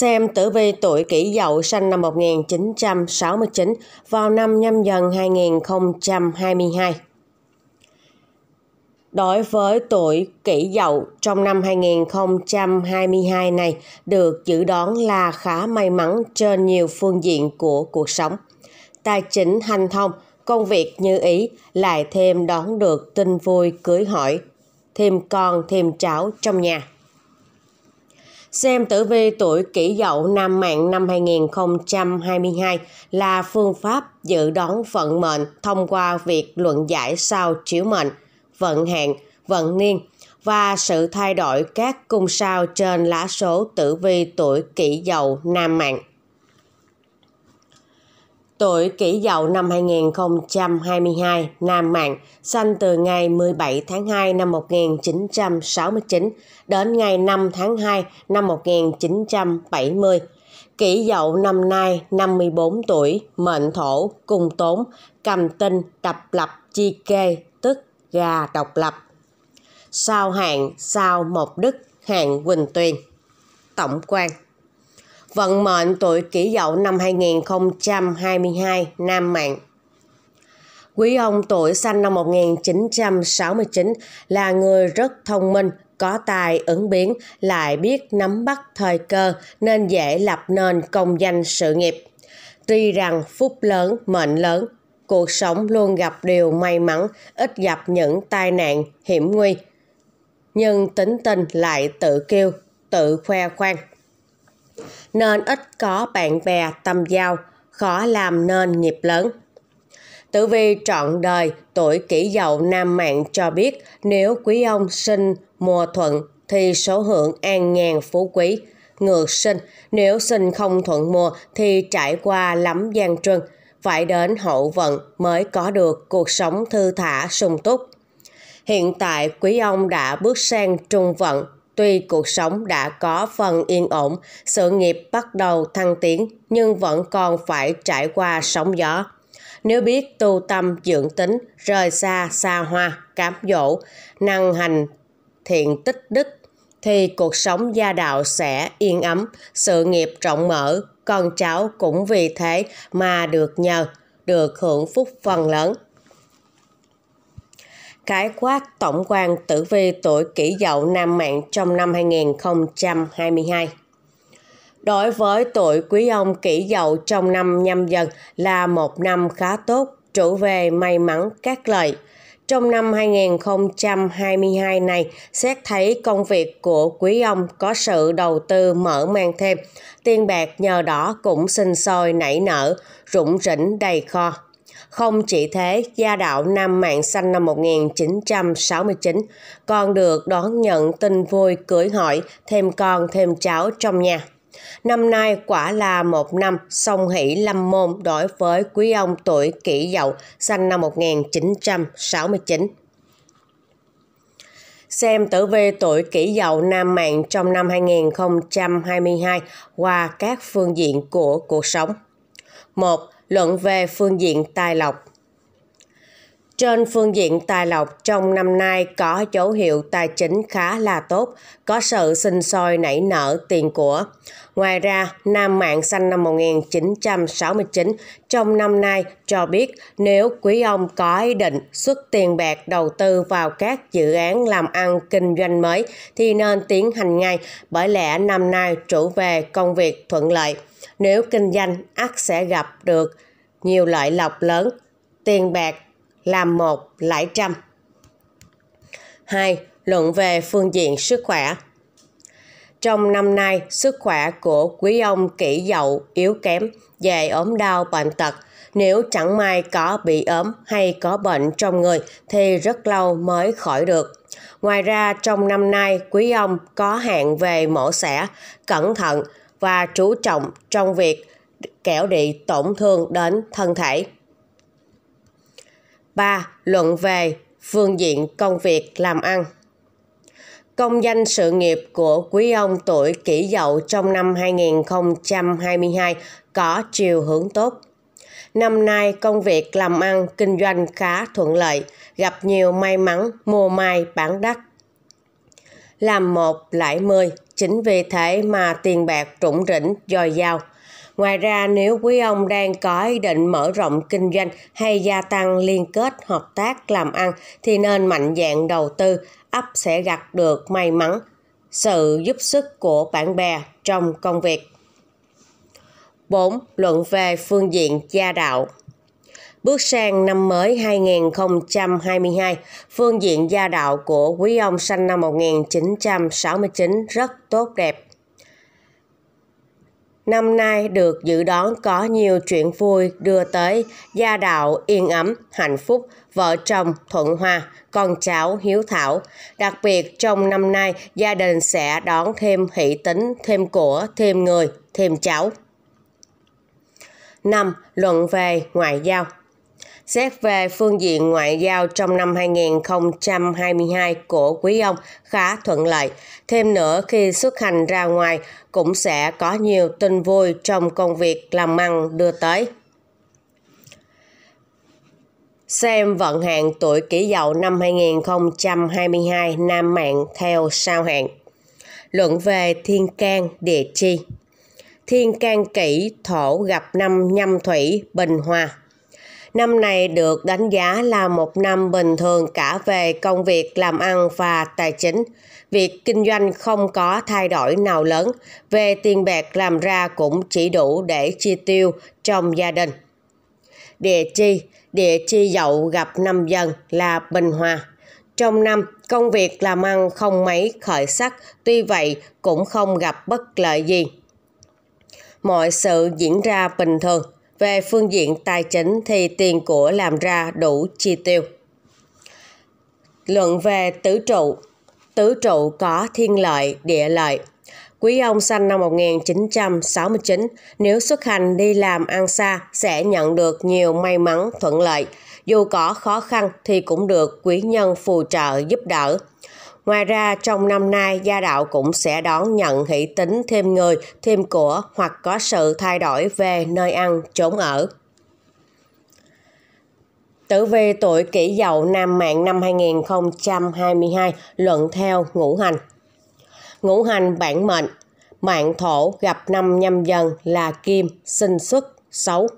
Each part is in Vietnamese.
xem tử vi tuổi kỷ dậu sinh năm 1969 vào năm nhâm dần 2022. Đối với tuổi kỷ dậu trong năm 2022 này được dự đoán là khá may mắn trên nhiều phương diện của cuộc sống. Tài chính hành thông, công việc như ý lại thêm đón được tin vui cưới hỏi, thêm con thêm cháu trong nhà. Xem tử vi tuổi kỷ dậu nam mạng năm 2022 là phương pháp dự đoán vận mệnh thông qua việc luận giải sao chiếu mệnh, vận hạn, vận niên và sự thay đổi các cung sao trên lá số tử vi tuổi kỷ dậu nam mạng. Tuổi kỷ dậu năm 2022, nam mạng, sanh từ ngày 17 tháng 2 năm 1969 đến ngày 5 tháng 2 năm 1970. Kỷ dậu năm nay 54 tuổi, mệnh thổ, cung tốn, cầm tinh, độc lập, chi kê, tức gà độc lập. Sao hạn, sao một đức, hạn Quỳnh Tuyền. Tổng quan vận mệnh tuổi kỷ dậu năm 2022 nam mạng. Quý ông tuổi sinh năm 1969 là người rất thông minh, có tài ứng biến, lại biết nắm bắt thời cơ nên dễ lập nên công danh sự nghiệp. Tuy rằng phúc lớn, mệnh lớn, cuộc sống luôn gặp điều may mắn, ít gặp những tai nạn, hiểm nguy. Nhưng tính tình lại tự kêu tự khoe khoang nên ít có bạn bè tâm giao, khó làm nên nghiệp lớn. Tử vi trọn đời tuổi kỷ dậu nam mạng cho biết nếu quý ông sinh mùa thuận thì số hưởng an nhàn phú quý. Ngược sinh, nếu sinh không thuận mùa thì trải qua lắm gian truân, phải đến hậu vận mới có được cuộc sống thư thả sung túc. Hiện tại quý ông đã bước sang trung vận Tuy cuộc sống đã có phần yên ổn, sự nghiệp bắt đầu thăng tiến nhưng vẫn còn phải trải qua sóng gió. Nếu biết tu tâm dưỡng tính, rời xa xa hoa, cám dỗ, năng hành thiện tích đức thì cuộc sống gia đạo sẽ yên ấm, sự nghiệp rộng mở, con cháu cũng vì thế mà được nhờ, được hưởng phúc phần lớn khái quát tổng quan tử vi tuổi kỷ dậu nam mạng trong năm 2022. Đối với tuổi quý ông kỷ dậu trong năm nhâm dần là một năm khá tốt, trụ về may mắn các lợi. Trong năm 2022 này, xét thấy công việc của quý ông có sự đầu tư mở mang thêm, tiền bạc nhờ đó cũng sinh sôi nảy nở, rủng rỉnh đầy kho. Không chỉ thế, gia đạo Nam Mạng Xanh năm 1969 còn được đón nhận tin vui cưới hỏi thêm con thêm cháu trong nhà. Năm nay quả là một năm song hỷ lâm môn đối với quý ông tuổi kỷ dậu sinh năm 1969. Xem tử vi tuổi kỷ dậu nam mạng trong năm 2022 qua các phương diện của cuộc sống. 1 luận về phương diện tài lộc. Trên phương diện tài lộc trong năm nay có dấu hiệu tài chính khá là tốt, có sự sinh sôi nảy nở tiền của. Ngoài ra, Nam Mạng sinh năm 1969 trong năm nay cho biết nếu quý ông có ý định xuất tiền bạc đầu tư vào các dự án làm ăn kinh doanh mới thì nên tiến hành ngay bởi lẽ năm nay chủ về công việc thuận lợi. Nếu kinh doanh, ắt sẽ gặp được nhiều lợi lộc lớn, tiền bạc làm một lãi trăm. Hai, Luận về phương diện sức khỏe Trong năm nay, sức khỏe của quý ông kỷ dậu yếu kém, về ốm đau bệnh tật. Nếu chẳng may có bị ốm hay có bệnh trong người thì rất lâu mới khỏi được. Ngoài ra trong năm nay quý ông có hạn về mổ xẻ, cẩn thận và chú trọng trong việc kẻo bị tổn thương đến thân thể. 3. Luận về phương diện công việc làm ăn Công danh sự nghiệp của quý ông tuổi kỷ dậu trong năm 2022 có chiều hướng tốt. Năm nay công việc làm ăn kinh doanh khá thuận lợi, gặp nhiều may mắn mua mai bán đắt. Làm một lãi mười Chính vì thế mà tiền bạc trũng rỉnh, dồi dào. Ngoài ra, nếu quý ông đang có ý định mở rộng kinh doanh hay gia tăng liên kết hợp tác làm ăn thì nên mạnh dạn đầu tư, ấp sẽ gặt được may mắn, sự giúp sức của bạn bè trong công việc. 4. Luận về phương diện gia đạo Bước sang năm mới 2022, phương diện gia đạo của quý ông sanh năm 1969 rất tốt đẹp. Năm nay được dự đoán có nhiều chuyện vui đưa tới gia đạo yên ấm, hạnh phúc, vợ chồng thuận hòa, con cháu hiếu thảo. Đặc biệt trong năm nay, gia đình sẽ đón thêm hỷ tính, thêm của, thêm người, thêm cháu. 5. Luận về ngoại giao Xét về phương diện ngoại giao trong năm 2022 của quý ông khá thuận lợi. Thêm nữa khi xuất hành ra ngoài cũng sẽ có nhiều tin vui trong công việc làm ăn đưa tới. Xem vận hạn tuổi kỷ dậu năm 2022 nam mạng theo sao hạn. Luận về thiên can địa chi. Thiên can kỷ thổ gặp năm nhâm thủy bình hòa Năm này được đánh giá là một năm bình thường cả về công việc làm ăn và tài chính. Việc kinh doanh không có thay đổi nào lớn, về tiền bạc làm ra cũng chỉ đủ để chi tiêu trong gia đình. Địa chi, địa chi dậu gặp năm dần là bình hòa. Trong năm, công việc làm ăn không mấy khởi sắc, tuy vậy cũng không gặp bất lợi gì. Mọi sự diễn ra bình thường, về phương diện tài chính thì tiền của làm ra đủ chi tiêu. Luận về tứ trụ Tứ trụ có thiên lợi, địa lợi. Quý ông sanh năm 1969, nếu xuất hành đi làm ăn xa sẽ nhận được nhiều may mắn thuận lợi. Dù có khó khăn thì cũng được quý nhân phù trợ giúp đỡ. Ngoài ra, trong năm nay, gia đạo cũng sẽ đón nhận hỷ tính thêm người, thêm của hoặc có sự thay đổi về nơi ăn, chốn ở. Tử vi tuổi kỷ dậu nam mạng năm 2022, luận theo ngũ hành. Ngũ hành bản mệnh, mạng thổ gặp năm nhâm dần là kim, sinh xuất, xấu.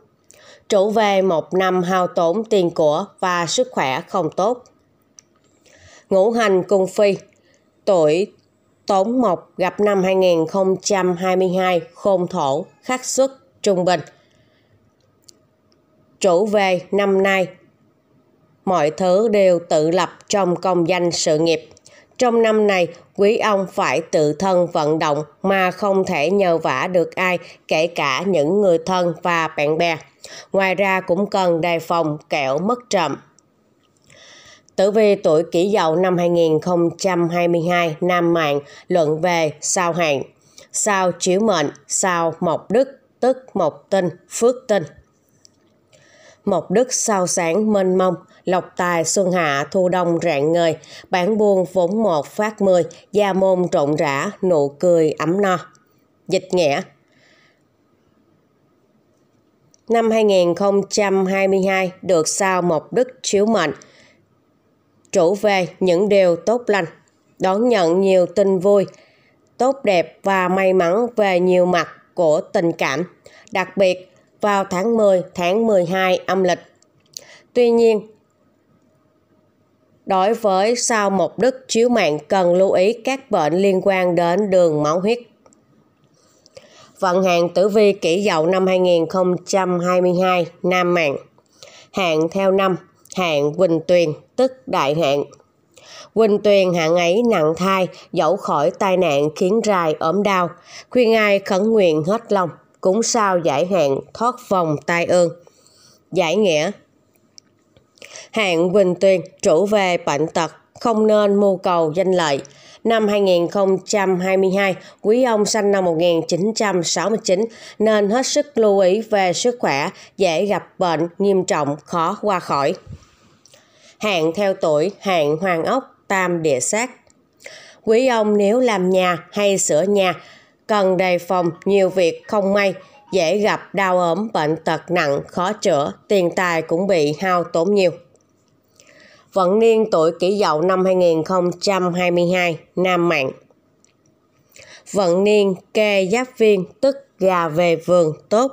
Chủ về một năm hao tốn tiền của và sức khỏe không tốt ngũ hành cung phi, tuổi Tốn Mộc gặp năm 2022 khôn thổ, khắc xuất, trung bình. Chủ về năm nay, mọi thứ đều tự lập trong công danh sự nghiệp. Trong năm này, quý ông phải tự thân vận động mà không thể nhờ vả được ai, kể cả những người thân và bạn bè. Ngoài ra cũng cần đề phòng kẻo mất trộm tử vi tuổi kỷ dậu năm 2022 nam mạng luận về sao hạn sao chiếu mệnh sao mộc đức tức mộc tinh phước tinh mộc đức sao sáng mênh mông lộc tài xuân hạ thu đông rạng ngời bản buôn vốn một phát mười gia môn trộn rã nụ cười ấm no dịch nghĩa năm 2022 được sao mộc đức chiếu mệnh trổ về những điều tốt lành, đón nhận nhiều tin vui, tốt đẹp và may mắn về nhiều mặt của tình cảm, đặc biệt vào tháng 10, tháng 12 âm lịch. Tuy nhiên, đối với sao Mộc đức chiếu mạng cần lưu ý các bệnh liên quan đến đường máu huyết. Vận hạn tử vi kỷ dậu năm 2022 Nam mạng. Hạn theo năm Hạng Quỳnh Tuyền, tức Đại hạng Quỳnh Tuyền hạng ấy nặng thai, dẫu khỏi tai nạn khiến rai ốm đau, khuyên ai khẩn nguyện hết lòng, cũng sao giải hạn thoát vòng tai ương. Giải nghĩa Hạng Quỳnh Tuyền trụ về bệnh tật, không nên mưu cầu danh lợi, năm 2022, quý ông sinh năm 1969 nên hết sức lưu ý về sức khỏe, dễ gặp bệnh nghiêm trọng, khó qua khỏi. Hạn theo tuổi, hạn hoàng ốc, tam địa sát. Quý ông nếu làm nhà hay sửa nhà, cần đề phòng nhiều việc không may, dễ gặp đau ốm, bệnh tật nặng, khó chữa, tiền tài cũng bị hao tốn nhiều vận niên tuổi kỷ dậu năm 2022, nam mạng. Vận niên kê giáp viên tức gà về vườn tốt.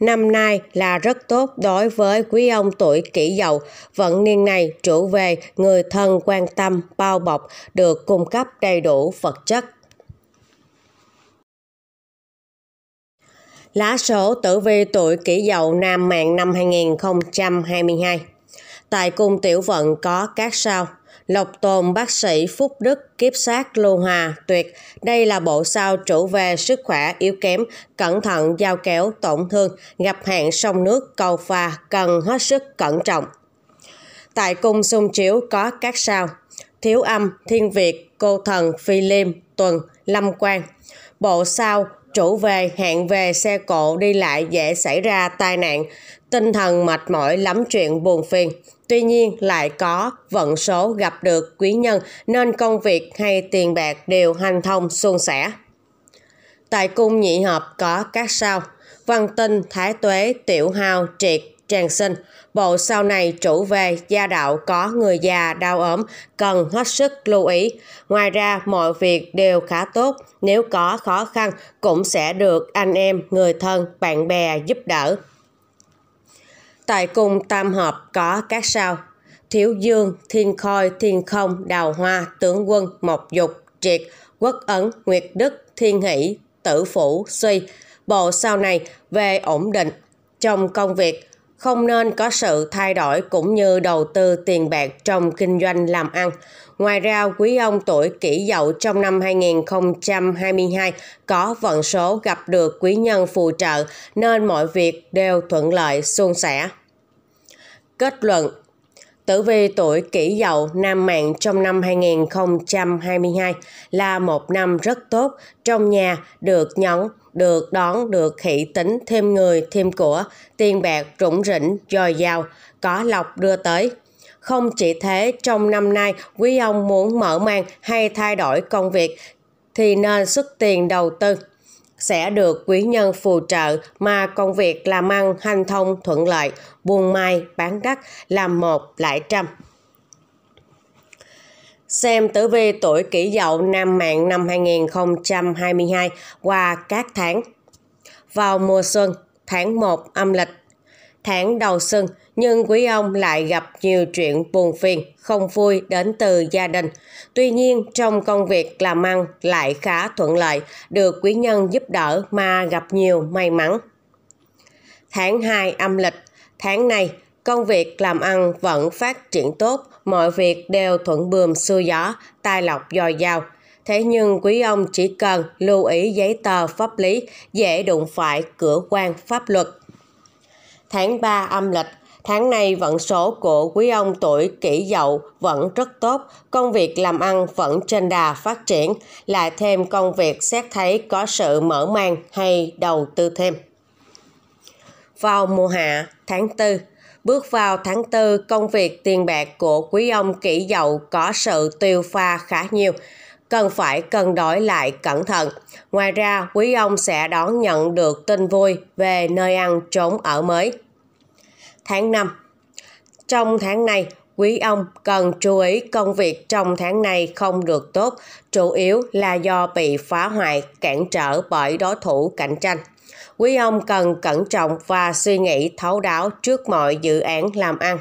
Năm nay là rất tốt đối với quý ông tuổi kỷ dậu. Vận niên này chủ về người thân quan tâm, bao bọc, được cung cấp đầy đủ vật chất. Lá số tử vi tuổi kỷ dậu nam mạng năm 2022 Tại cung tiểu vận có các sao. Lộc Tồn, Bác sĩ, Phúc Đức, Kiếp Sát, Lưu Hòa, Tuyệt. Đây là bộ sao chủ về sức khỏe yếu kém, cẩn thận giao kéo tổn thương, gặp hạn sông nước, cầu phà, cần hết sức cẩn trọng. Tại cung sung chiếu có các sao. Thiếu âm, Thiên Việt, Cô Thần, Phi Liêm, Tuần, Lâm quan Bộ sao trụ về hẹn về xe cộ đi lại dễ xảy ra tai nạn, tinh thần mệt mỏi lắm chuyện buồn phiền. Tuy nhiên lại có vận số gặp được quý nhân nên công việc hay tiền bạc đều hành thông suôn sẻ. Tại cung nhị hợp có các sao, văn tinh, thái tuế, tiểu hao, triệt, Trang sinh, bộ sau này chủ về gia đạo có người già đau ốm cần hết sức lưu ý. Ngoài ra mọi việc đều khá tốt, nếu có khó khăn cũng sẽ được anh em, người thân, bạn bè giúp đỡ. Tại cung tam hợp có các sao Thiếu Dương, Thiên Khôi, Thiên Không, Đào Hoa, Tướng Quân, Mộc Dục, Triệt, Quốc Ấn, Nguyệt Đức, Thiên Hỷ, Tử Phủ, Suy. Bộ sau này về ổn định trong công việc không nên có sự thay đổi cũng như đầu tư tiền bạc trong kinh doanh làm ăn. Ngoài ra, quý ông tuổi kỷ dậu trong năm 2022 có vận số gặp được quý nhân phù trợ nên mọi việc đều thuận lợi suôn sẻ. Kết luận Tử vi tuổi kỷ dậu nam mạng trong năm 2022 là một năm rất tốt, trong nhà được nhóm được đón được khỉ tính thêm người thêm của, tiền bạc rủng rỉnh, dồi dào, có lộc đưa tới. Không chỉ thế, trong năm nay, quý ông muốn mở mang hay thay đổi công việc thì nên xuất tiền đầu tư sẽ được quý nhân phù trợ mà công việc làm ăn hành thông thuận lợi, buôn may, bán đất làm một lại trăm xem tử vi tuổi kỷ dậu nam mạng năm 2022 qua các tháng. Vào mùa xuân, tháng 1 âm lịch, tháng đầu xuân, nhưng quý ông lại gặp nhiều chuyện buồn phiền, không vui đến từ gia đình. Tuy nhiên, trong công việc làm ăn lại khá thuận lợi, được quý nhân giúp đỡ mà gặp nhiều may mắn. Tháng 2 âm lịch, tháng này Công việc làm ăn vẫn phát triển tốt, mọi việc đều thuận buồm xuôi gió, tài lộc dồi dào. Thế nhưng quý ông chỉ cần lưu ý giấy tờ pháp lý, dễ đụng phải cửa quan pháp luật. Tháng 3 âm lịch Tháng này vận số của quý ông tuổi kỷ dậu vẫn rất tốt, công việc làm ăn vẫn trên đà phát triển, lại thêm công việc xét thấy có sự mở mang hay đầu tư thêm. Vào mùa hạ, tháng 4, Bước vào tháng 4, công việc tiền bạc của quý ông kỷ dậu có sự tiêu pha khá nhiều cần phải cân đối lại cẩn thận. Ngoài ra, quý ông sẽ đón nhận được tin vui về nơi ăn trốn ở mới. Tháng 5 Trong tháng này, quý ông cần chú ý công việc trong tháng này không được tốt, chủ yếu là do bị phá hoại, cản trở bởi đối thủ cạnh tranh quý ông cần cẩn trọng và suy nghĩ thấu đáo trước mọi dự án làm ăn.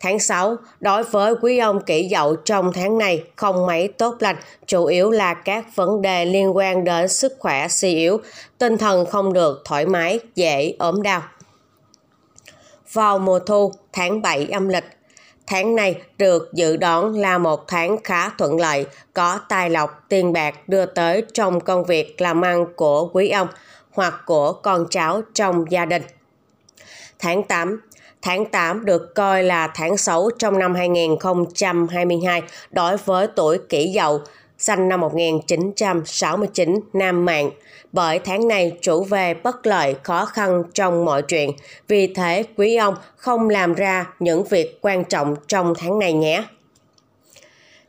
Tháng 6, đối với quý ông kỷ dậu trong tháng này không mấy tốt lành, chủ yếu là các vấn đề liên quan đến sức khỏe suy yếu, tinh thần không được thoải mái, dễ ốm đau. Vào mùa thu, tháng 7 âm lịch, tháng này được dự đoán là một tháng khá thuận lợi, có tài lộc tiền bạc đưa tới trong công việc làm ăn của quý ông – hoặc của con cháu trong gia đình. Tháng 8 Tháng 8 được coi là tháng xấu trong năm 2022 đối với tuổi kỷ dậu, sinh năm 1969, nam mạng. Bởi tháng này chủ về bất lợi khó khăn trong mọi chuyện, vì thế quý ông không làm ra những việc quan trọng trong tháng này nhé.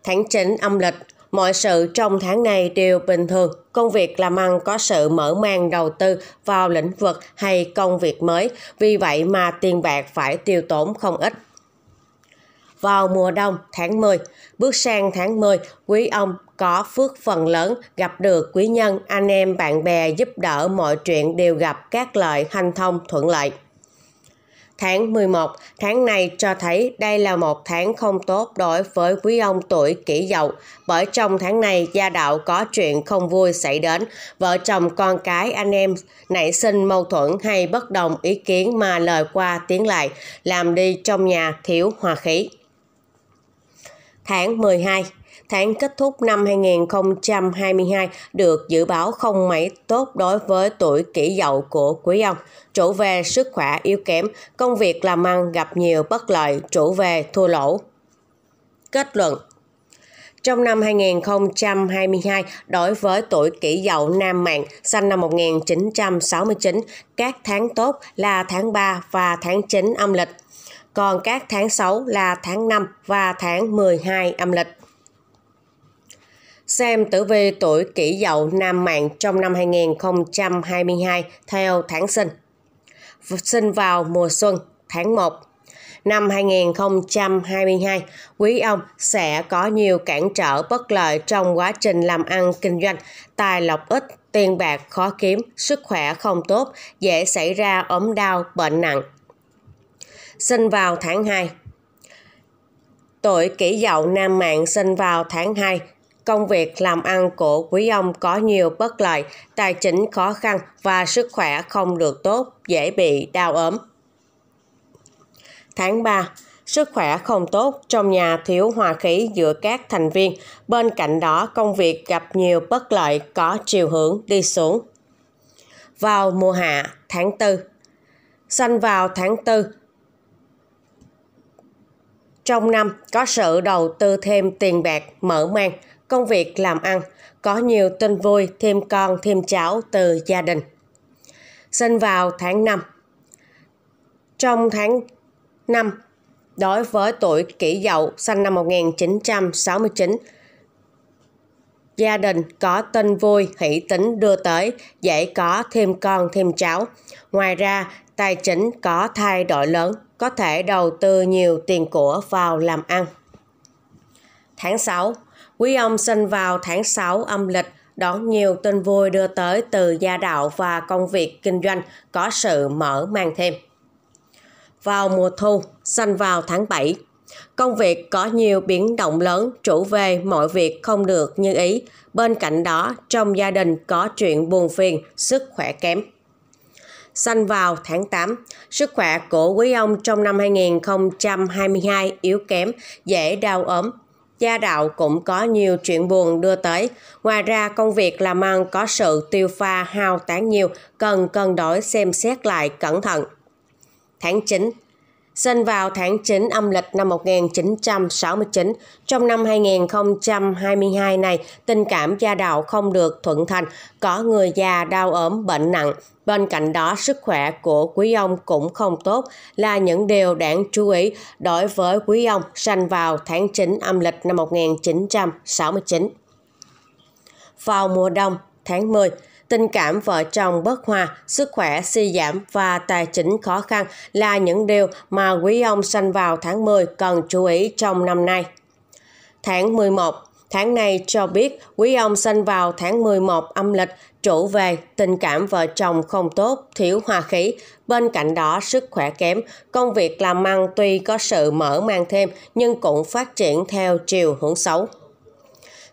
Tháng 9 âm lịch Mọi sự trong tháng này đều bình thường, công việc làm ăn có sự mở mang đầu tư vào lĩnh vực hay công việc mới, vì vậy mà tiền bạc phải tiêu tốn không ít. Vào mùa đông tháng 10, bước sang tháng 10, quý ông có phước phần lớn gặp được quý nhân, anh em bạn bè giúp đỡ mọi chuyện đều gặp các lợi hanh thông thuận lợi. Tháng 11, tháng này cho thấy đây là một tháng không tốt đối với quý ông tuổi kỷ dậu, bởi trong tháng này gia đạo có chuyện không vui xảy đến, vợ chồng con cái anh em nảy sinh mâu thuẫn hay bất đồng ý kiến mà lời qua tiếng lại, làm đi trong nhà thiếu hòa khí. Tháng 12 tháng kết thúc năm 2022 được dự báo không mấy tốt đối với tuổi kỷ dậu của quý ông. Chủ về sức khỏe yếu kém, công việc làm ăn gặp nhiều bất lợi, chủ về thua lỗ. Kết luận trong năm 2022, đối với tuổi kỷ dậu nam mạng, sinh năm 1969, các tháng tốt là tháng 3 và tháng 9 âm lịch, còn các tháng xấu là tháng 5 và tháng 12 âm lịch xem tử vi tuổi kỷ dậu nam mạng trong năm 2022 theo tháng sinh. Sinh vào mùa xuân, tháng 1. Năm 2022, quý ông sẽ có nhiều cản trở bất lợi trong quá trình làm ăn kinh doanh, tài lộc ít, tiền bạc khó kiếm, sức khỏe không tốt, dễ xảy ra ốm đau, bệnh nặng. Sinh vào tháng 2, Tuổi kỷ dậu nam mạng sinh vào tháng 2, công việc làm ăn của quý ông có nhiều bất lợi, tài chính khó khăn và sức khỏe không được tốt, dễ bị đau ốm. Tháng 3, sức khỏe không tốt, trong nhà thiếu hòa khí giữa các thành viên, bên cạnh đó công việc gặp nhiều bất lợi có chiều hướng đi xuống. Vào mùa hạ, tháng 4 Sanh vào tháng 4, trong năm có sự đầu tư thêm tiền bạc mở mang công việc làm ăn, có nhiều tin vui thêm con thêm cháu từ gia đình. Sinh vào tháng 5 Trong tháng 5, đối với tuổi kỷ dậu sinh năm 1969, gia đình có tin vui hỷ tính đưa tới dễ có thêm con thêm cháu ngoài ra tài chính có thay đổi lớn có thể đầu tư nhiều tiền của vào làm ăn tháng 6 Quý ông sinh vào tháng 6 âm lịch, đón nhiều tin vui đưa tới từ gia đạo và công việc kinh doanh có sự mở mang thêm. Vào mùa thu, sinh vào tháng 7, Công việc có nhiều biến động lớn, chủ về mọi việc không được như ý. Bên cạnh đó, trong gia đình có chuyện buồn phiền, sức khỏe kém. Sanh vào tháng 8, sức khỏe của quý ông trong năm 2022 yếu kém, dễ đau ốm, Gia đạo cũng có nhiều chuyện buồn đưa tới. Ngoài ra công việc làm ăn có sự tiêu pha hao tán nhiều, cần cân đối xem xét lại cẩn thận. Tháng 9, sinh vào tháng 9 âm lịch năm 1969. Trong năm 2022 này, tình cảm gia đạo không được thuận thành, có người già đau ốm bệnh nặng. Bên cạnh đó, sức khỏe của quý ông cũng không tốt là những điều đáng chú ý đối với quý ông sinh vào tháng 9 âm lịch năm 1969. Vào mùa đông, tháng 10, Tình cảm vợ chồng bất hòa, sức khỏe suy giảm và tài chính khó khăn là những điều mà quý ông sanh vào tháng 10 cần chú ý trong năm nay. Tháng 11 Tháng này cho biết quý ông sinh vào tháng 11 âm lịch, chủ về, tình cảm vợ chồng không tốt, thiếu hòa khí. Bên cạnh đó, sức khỏe kém, công việc làm ăn tuy có sự mở mang thêm nhưng cũng phát triển theo chiều hướng xấu.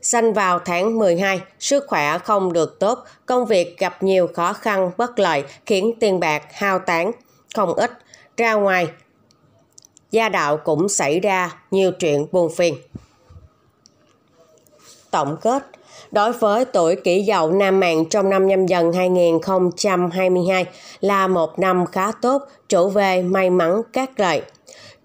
Sanh vào tháng 12, sức khỏe không được tốt, công việc gặp nhiều khó khăn bất lợi khiến tiền bạc hao tán, không ít. Ra ngoài, gia đạo cũng xảy ra nhiều chuyện buồn phiền. Tổng kết Đối với tuổi kỷ dậu Nam Mạng trong năm nhâm dần 2022 là một năm khá tốt, chủ về may mắn các lợi.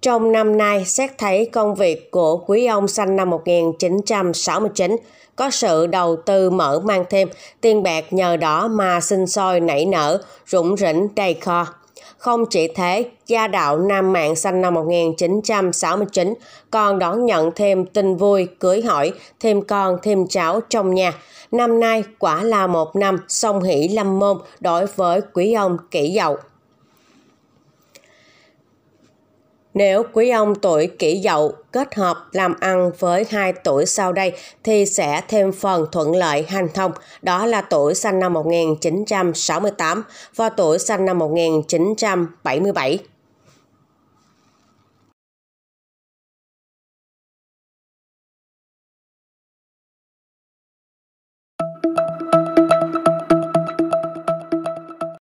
Trong năm nay, xét thấy công việc của quý ông sanh năm 1969 có sự đầu tư mở mang thêm, tiền bạc nhờ đó mà sinh sôi nảy nở, rủng rỉnh đầy kho. Không chỉ thế, gia đạo Nam Mạng sanh năm 1969 còn đón nhận thêm tin vui, cưới hỏi, thêm con, thêm cháu trong nhà. Năm nay quả là một năm song hỷ lâm môn đối với quý ông kỷ dậu. Nếu quý ông tuổi kỷ dậu kết hợp làm ăn với hai tuổi sau đây thì sẽ thêm phần thuận lợi hành thông, đó là tuổi sinh năm 1968 và tuổi sinh năm 1977.